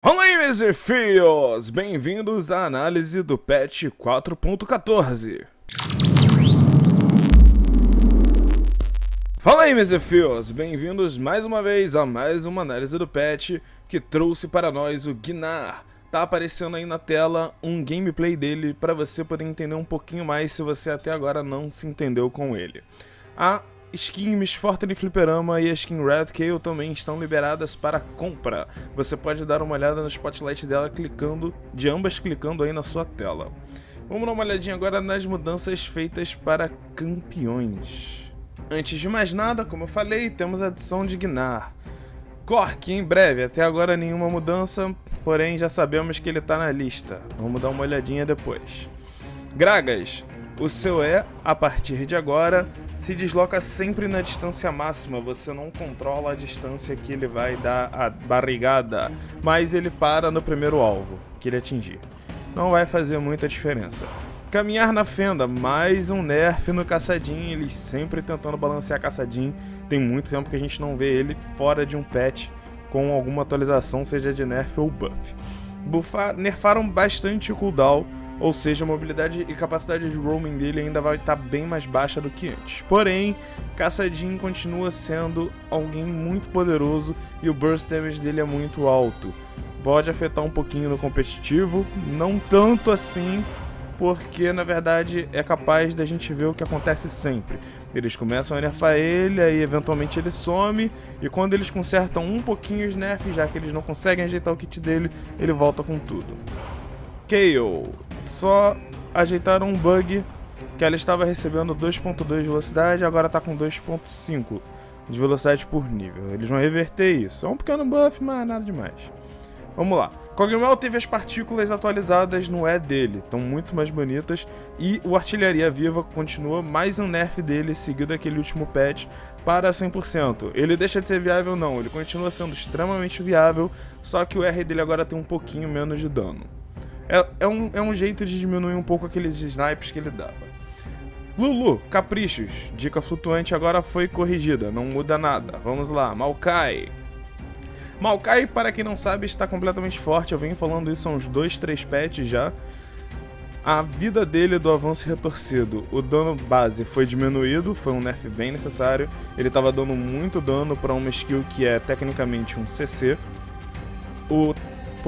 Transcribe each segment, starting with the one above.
Olá aí, meus filhos! Bem-vindos à análise do patch 4.14. Fala aí, meus filhos! Bem-vindos mais uma vez a mais uma análise do patch que trouxe para nós o Gnar. Tá aparecendo aí na tela um gameplay dele para você poder entender um pouquinho mais se você até agora não se entendeu com ele. A ah, Skin Miss Fortune Fliperama e a skin Red Kale também estão liberadas para compra. Você pode dar uma olhada no spotlight dela clicando, de ambas clicando aí na sua tela. Vamos dar uma olhadinha agora nas mudanças feitas para campeões. Antes de mais nada, como eu falei, temos a adição de Gnar. Cork, em breve, até agora nenhuma mudança, porém já sabemos que ele está na lista. Vamos dar uma olhadinha depois. Gragas, o seu é, a partir de agora, se desloca sempre na distância máxima, você não controla a distância que ele vai dar a barrigada, mas ele para no primeiro alvo que ele atingir. Não vai fazer muita diferença. Caminhar na fenda, mais um nerf no caçadinho, Ele sempre tentando balancear caçadinho. Tem muito tempo que a gente não vê ele fora de um patch com alguma atualização, seja de nerf ou buff. Buffar, nerfaram bastante o cooldown ou seja, a mobilidade e capacidade de roaming dele ainda vai estar tá bem mais baixa do que antes. Porém, Caçadinho continua sendo alguém muito poderoso e o burst damage dele é muito alto. Pode afetar um pouquinho no competitivo, não tanto assim, porque na verdade é capaz da gente ver o que acontece sempre. Eles começam a nerfar ele, aí eventualmente ele some, e quando eles consertam um pouquinho os nerfs, já que eles não conseguem ajeitar o kit dele, ele volta com tudo. KO só ajeitaram um bug que ela estava recebendo 2.2 velocidade, agora está com 2.5 de velocidade por nível. Eles vão reverter isso. É um pequeno buff, mas nada demais. Vamos lá. Cogumel teve as partículas atualizadas no E dele, estão muito mais bonitas, e o Artilharia Viva continua mais um nerf dele, seguido daquele último patch, para 100%. Ele deixa de ser viável não, ele continua sendo extremamente viável, só que o R dele agora tem um pouquinho menos de dano. É, é, um, é um jeito de diminuir um pouco aqueles snipes que ele dava. Lulu, caprichos. Dica flutuante agora foi corrigida, não muda nada. Vamos lá, Maokai. Maokai, para quem não sabe, está completamente forte. Eu venho falando isso há uns 2, 3 patches já. A vida dele do avanço retorcido, o dano base foi diminuído, foi um nerf bem necessário. Ele estava dando muito dano para uma skill que é tecnicamente um CC. O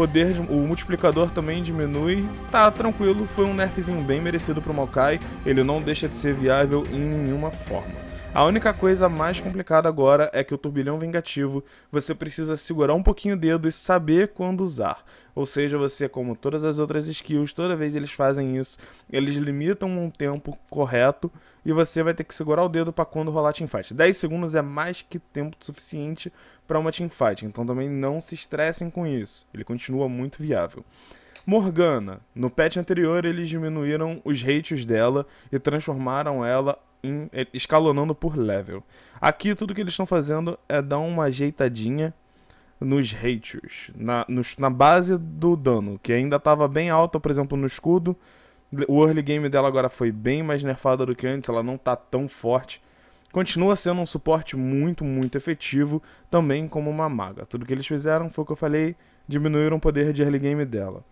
poder, o multiplicador também diminui. Tá tranquilo, foi um nerfzinho bem merecido pro Maokai, ele não deixa de ser viável em nenhuma forma. A única coisa mais complicada agora é que o turbilhão vingativo você precisa segurar um pouquinho o dedo e saber quando usar. Ou seja, você, como todas as outras skills, toda vez eles fazem isso, eles limitam um tempo correto e você vai ter que segurar o dedo para quando rolar a teamfight. 10 segundos é mais que tempo suficiente para uma teamfight, então também não se estressem com isso. Ele continua muito viável. Morgana. No patch anterior, eles diminuíram os ratios dela e transformaram ela em, eh, escalonando por level. Aqui tudo que eles estão fazendo é dar uma ajeitadinha nos ratios, na, nos, na base do dano, que ainda estava bem alta, por exemplo, no escudo. O early game dela agora foi bem mais nerfada do que antes, ela não tá tão forte. Continua sendo um suporte muito, muito efetivo, também como uma maga. Tudo que eles fizeram foi o que eu falei, diminuíram o poder de early game dela.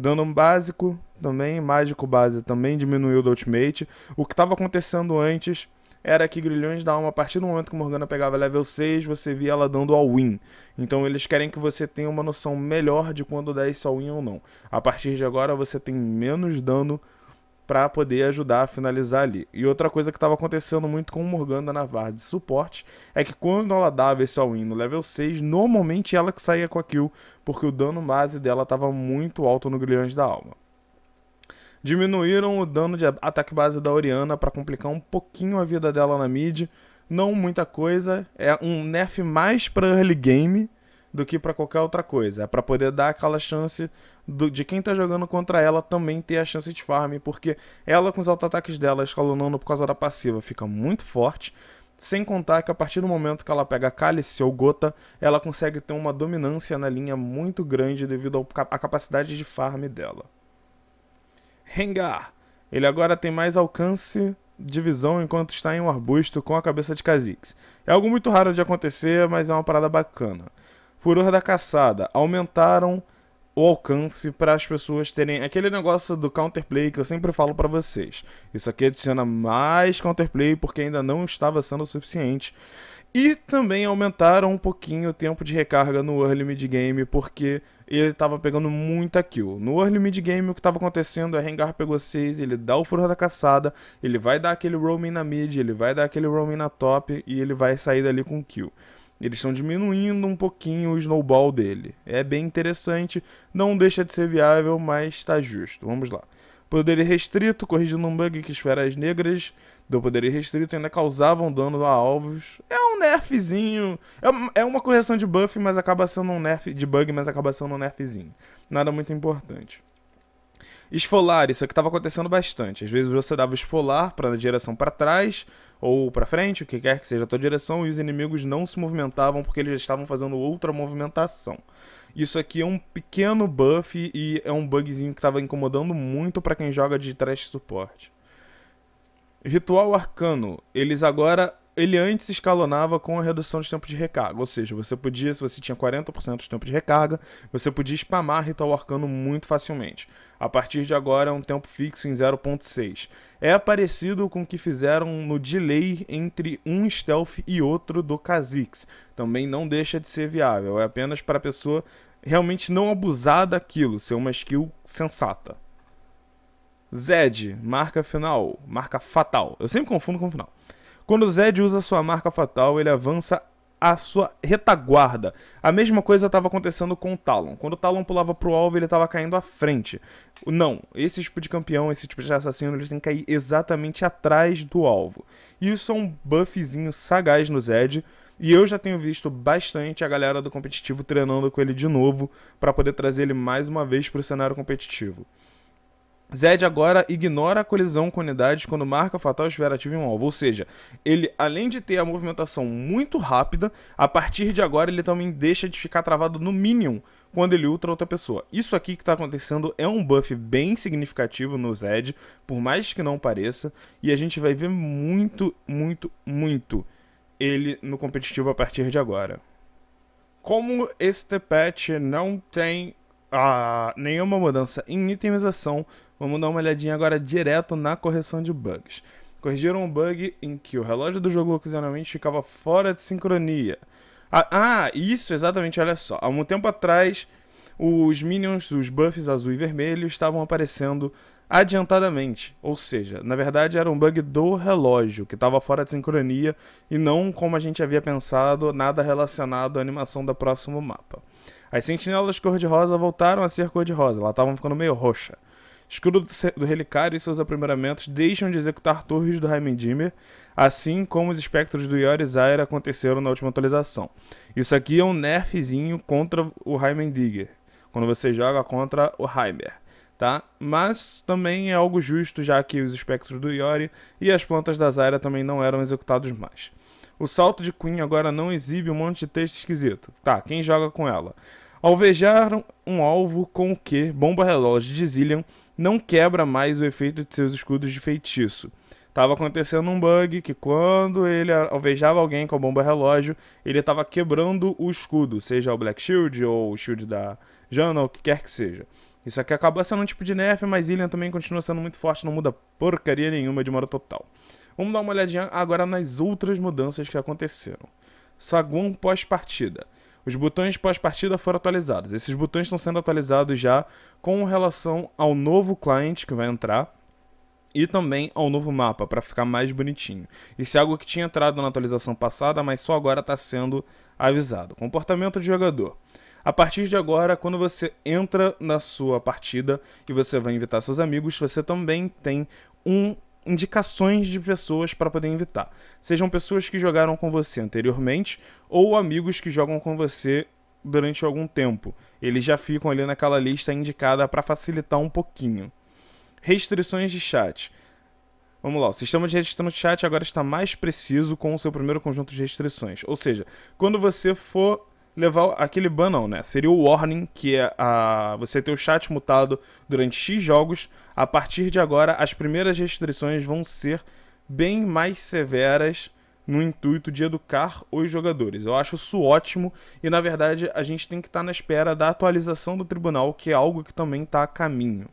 Dano básico também, mágico base também diminuiu do ultimate. O que estava acontecendo antes era que Grilhões da Alma, a partir do momento que Morgana pegava level 6, você via ela dando all-in. Então eles querem que você tenha uma noção melhor de quando dá esse all-in ou não. A partir de agora você tem menos dano para poder ajudar a finalizar ali. E outra coisa que estava acontecendo muito com o Morgana na VAR de suporte é que quando ela dava esse all-in no level 6, normalmente ela que saía com a kill, porque o dano base dela estava muito alto no Grilhões da Alma. Diminuíram o dano de ataque base da Oriana para complicar um pouquinho a vida dela na mid, não muita coisa, é um nerf mais para early game, do que para qualquer outra coisa. É para poder dar aquela chance do, de quem tá jogando contra ela também ter a chance de farm, porque ela com os auto-ataques dela escalonando por causa da passiva fica muito forte. Sem contar que a partir do momento que ela pega Cálice ou Gota, ela consegue ter uma dominância na linha muito grande devido à capacidade de farm dela. Rengar. Ele agora tem mais alcance de visão enquanto está em um arbusto com a cabeça de Kha'Zix. É algo muito raro de acontecer, mas é uma parada bacana. Furor da caçada. Aumentaram o alcance para as pessoas terem aquele negócio do counterplay que eu sempre falo para vocês. Isso aqui adiciona mais counterplay porque ainda não estava sendo o suficiente. E também aumentaram um pouquinho o tempo de recarga no early mid game porque ele estava pegando muita kill. No early mid game o que estava acontecendo é Rengar pegou 6, ele dá o furor da caçada, ele vai dar aquele roaming na mid, ele vai dar aquele roaming na top e ele vai sair dali com kill. Eles estão diminuindo um pouquinho o snowball dele. É bem interessante, não deixa de ser viável, mas está justo. Vamos lá. Poder restrito, corrigindo um bug que esferas negras do poder restrito ainda causavam dano a alvos. É um nerfzinho. É, é uma correção de buff, mas acaba sendo um nerf. De bug, mas acaba sendo um nerfzinho. Nada muito importante. Esfolar, isso aqui estava acontecendo bastante. Às vezes você dava esfolar para a direção para trás ou para frente, o que quer que seja a tua direção, e os inimigos não se movimentavam porque eles já estavam fazendo outra movimentação. Isso aqui é um pequeno buff e é um bugzinho que estava incomodando muito para quem joga de trash suporte. Ritual Arcano. Eles agora ele antes escalonava com a redução de tempo de recarga. Ou seja, você podia, se você tinha 40% de tempo de recarga, você podia spamar Ritual Arcano muito facilmente. A partir de agora é um tempo fixo em 0.6. É parecido com o que fizeram no delay entre um stealth e outro do Kha'Zix. Também não deixa de ser viável, é apenas para a pessoa realmente não abusar daquilo, ser uma skill sensata. Zed, marca final, marca fatal. Eu sempre confundo com o final. Quando Zed usa sua marca fatal, ele avança a sua retaguarda. A mesma coisa estava acontecendo com o Talon. Quando o Talon pulava pro alvo, ele estava caindo à frente. Não, esse tipo de campeão, esse tipo de assassino, ele tem que cair exatamente atrás do alvo. Isso é um buffzinho sagaz no Zed. E eu já tenho visto bastante a galera do competitivo treinando com ele de novo para poder trazer ele mais uma vez para o cenário competitivo. Zed agora ignora a colisão com unidades quando marca fatal estiver ativo em um alvo. Ou seja, ele além de ter a movimentação muito rápida, a partir de agora ele também deixa de ficar travado no Minion quando ele ultra outra pessoa. Isso aqui que está acontecendo é um buff bem significativo no Zed, por mais que não pareça, e a gente vai ver muito, muito, muito ele no competitivo a partir de agora. Como este patch não tem ah, nenhuma mudança em itemização, Vamos dar uma olhadinha agora direto na correção de bugs. Corrigiram um bug em que o relógio do jogo ocasionalmente ficava fora de sincronia. Ah, ah isso, exatamente, olha só. Há um tempo atrás, os minions, os buffs azul e vermelho, estavam aparecendo adiantadamente. Ou seja, na verdade era um bug do relógio, que estava fora de sincronia e não, como a gente havia pensado, nada relacionado à animação do próximo mapa. As sentinelas cor-de-rosa voltaram a ser cor-de-rosa, elas estavam ficando meio roxa. Escudo do Relicário e seus aprimoramentos deixam de executar torres do Heimdimmer, assim como os espectros do Zaira aconteceram na última atualização. Isso aqui é um nerfzinho contra o Heimendigger, quando você joga contra o Heimer, tá? Mas também é algo justo, já que os espectros do Yori e as plantas da Zaira também não eram executados mais. O salto de Queen agora não exibe um monte de texto esquisito. Tá, quem joga com ela? Alvejar um alvo com o que? Bomba relógio de Zillion não quebra mais o efeito de seus escudos de feitiço. Tava acontecendo um bug que quando ele alvejava alguém com a bomba relógio, ele estava quebrando o escudo, seja o Black Shield ou o Shield da Janna, ou o que quer que seja. Isso aqui acabou sendo um tipo de nerf, mas Ilian também continua sendo muito forte, não muda porcaria nenhuma de modo total. Vamos dar uma olhadinha agora nas outras mudanças que aconteceram. Saguão pós-partida. Os botões pós-partida foram atualizados. Esses botões estão sendo atualizados já com relação ao novo cliente que vai entrar e também ao novo mapa para ficar mais bonitinho. Isso é algo que tinha entrado na atualização passada, mas só agora está sendo avisado. Comportamento de jogador. A partir de agora, quando você entra na sua partida e você vai invitar seus amigos, você também tem um indicações de pessoas para poder invitar. Sejam pessoas que jogaram com você anteriormente ou amigos que jogam com você durante algum tempo. Eles já ficam ali naquela lista indicada para facilitar um pouquinho. Restrições de chat. Vamos lá, o sistema de restrição de chat agora está mais preciso com o seu primeiro conjunto de restrições. Ou seja, quando você for levar aquele ban não, né? Seria o warning, que é a, você ter o chat mutado durante X jogos. A partir de agora, as primeiras restrições vão ser bem mais severas no intuito de educar os jogadores. Eu acho isso ótimo e, na verdade, a gente tem que estar tá na espera da atualização do tribunal, que é algo que também está a caminho.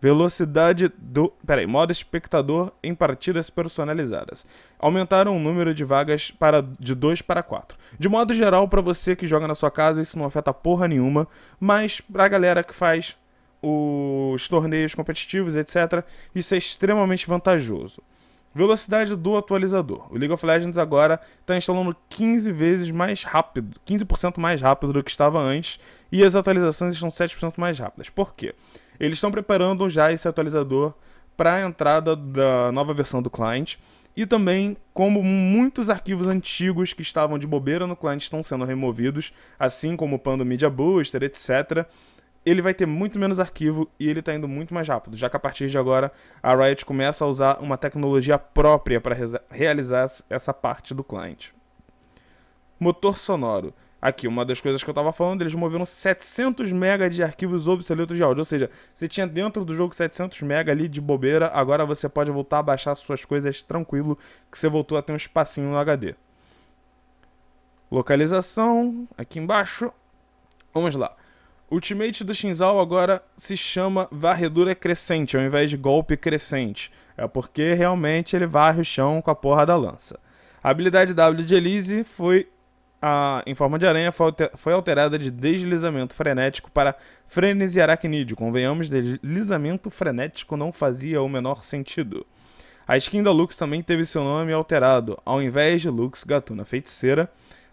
Velocidade do. Peraí, modo espectador em partidas personalizadas. Aumentaram o número de vagas para de 2 para 4. De modo geral, para você que joga na sua casa, isso não afeta porra nenhuma. Mas pra galera que faz os torneios competitivos, etc., isso é extremamente vantajoso. Velocidade do atualizador. O League of Legends agora está instalando 15 vezes mais rápido, 15% mais rápido do que estava antes, e as atualizações estão 7% mais rápidas. Por quê? Eles estão preparando já esse atualizador para a entrada da nova versão do cliente. E também, como muitos arquivos antigos que estavam de bobeira no cliente estão sendo removidos, assim como o Pando Media Booster, etc., ele vai ter muito menos arquivo e ele está indo muito mais rápido, já que a partir de agora a Riot começa a usar uma tecnologia própria para realizar essa parte do cliente. Motor sonoro. Aqui, uma das coisas que eu estava falando, eles moveram 700 MB de arquivos obsoletos de áudio. Ou seja, você tinha dentro do jogo 700 MB ali de bobeira, agora você pode voltar a baixar suas coisas tranquilo, que você voltou a ter um espacinho no HD. Localização, aqui embaixo. Vamos lá. Ultimate do Shinzal agora se chama varredura crescente, ao invés de golpe crescente. É porque realmente ele varre o chão com a porra da lança. A habilidade W de Elise foi a, em forma de aranha foi alterada de deslizamento frenético para frenesi aracnídeo. Convenhamos, deslizamento frenético não fazia o menor sentido. A skin da Lux também teve seu nome alterado. Ao invés de Lux Gatuna Feiticeira,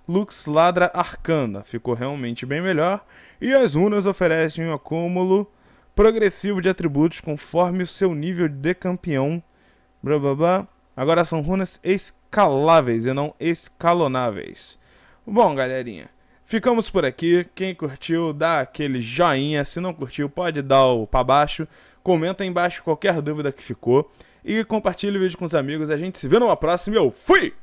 Lux Ladra Arcana. Ficou realmente bem melhor. E as runas oferecem um acúmulo progressivo de atributos conforme o seu nível de campeão. Blá, blá, blá. Agora são runas escaláveis e não escalonáveis. Bom, galerinha, ficamos por aqui. Quem curtiu, dá aquele joinha. Se não curtiu, pode dar o pra baixo. Comenta aí embaixo qualquer dúvida que ficou. E compartilha o vídeo com os amigos. A gente se vê numa próxima. Eu fui!